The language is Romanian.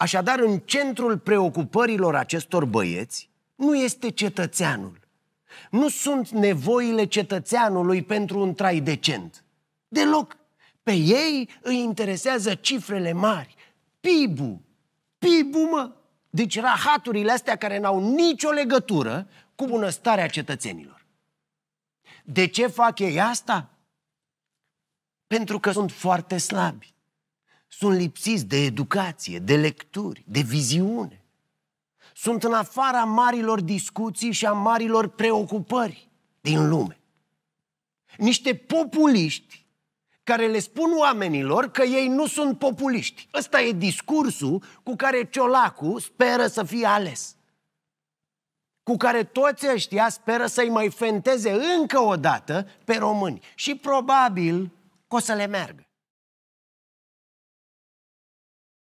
Așadar, în centrul preocupărilor acestor băieți nu este cetățeanul. Nu sunt nevoile cetățeanului pentru un trai decent. Deloc. Pe ei îi interesează cifrele mari. PIB-ul. pib mă. Deci rahaturile astea care n-au nicio legătură cu bunăstarea cetățenilor. De ce fac ei asta? Pentru că sunt foarte slabi sunt lipsiți de educație, de lecturi, de viziune. Sunt în afara marilor discuții și a marilor preocupări din lume. Niște populiști care le spun oamenilor că ei nu sunt populiști. Ăsta e discursul cu care Ciolacu speră să fie ales. Cu care toți ăștia speră să-i mai fenteze încă o dată pe români. Și probabil că o să le meargă.